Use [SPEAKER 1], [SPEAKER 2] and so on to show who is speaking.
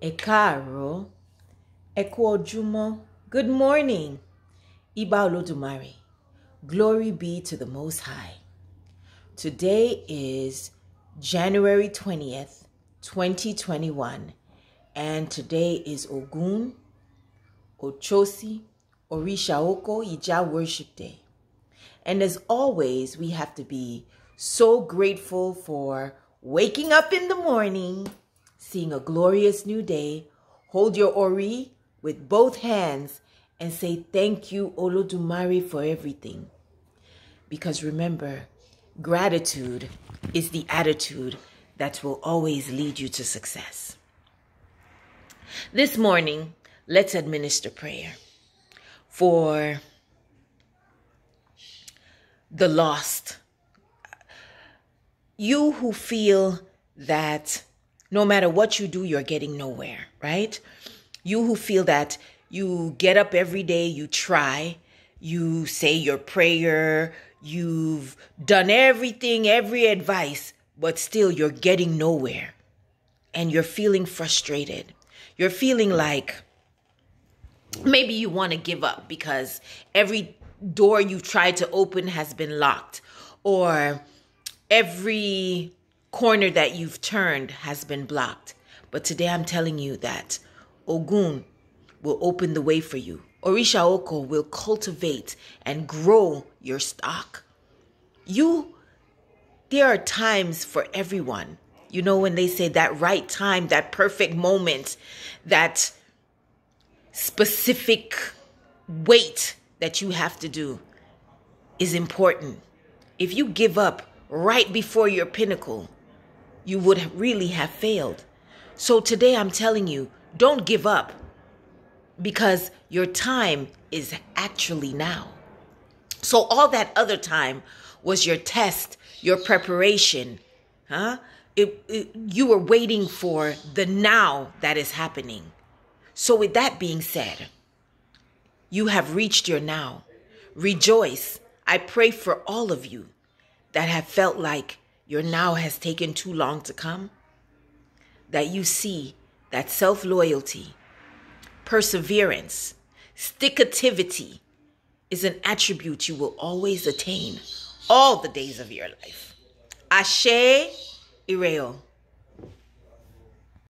[SPEAKER 1] Ekaro, káàárọ̀, good morning. Iba Olodumare, glory be to the Most High. Today is January 20th, 2021, and today is Ogun, Ochosi, Orishaoko Ija Worship Day. And as always, we have to be so grateful for waking up in the morning seeing a glorious new day, hold your ori with both hands and say thank you, Olodumare, for everything. Because remember, gratitude is the attitude that will always lead you to success. This morning, let's administer prayer for the lost. You who feel that no matter what you do, you're getting nowhere, right? You who feel that you get up every day, you try, you say your prayer, you've done everything, every advice, but still you're getting nowhere and you're feeling frustrated. You're feeling like maybe you want to give up because every door you've tried to open has been locked or every corner that you've turned has been blocked. But today I'm telling you that Ogun will open the way for you. Orisha Oko will cultivate and grow your stock. You, there are times for everyone. You know, when they say that right time, that perfect moment, that specific weight that you have to do is important. If you give up right before your pinnacle, you would really have failed. So today I'm telling you, don't give up because your time is actually now. So all that other time was your test, your preparation, huh? It, it, you were waiting for the now that is happening. So with that being said, you have reached your now. Rejoice. I pray for all of you that have felt like your now has taken too long to come? That you see that self loyalty, perseverance, stickativity is an attribute you will always attain all the days of your life. Ashe Ireo.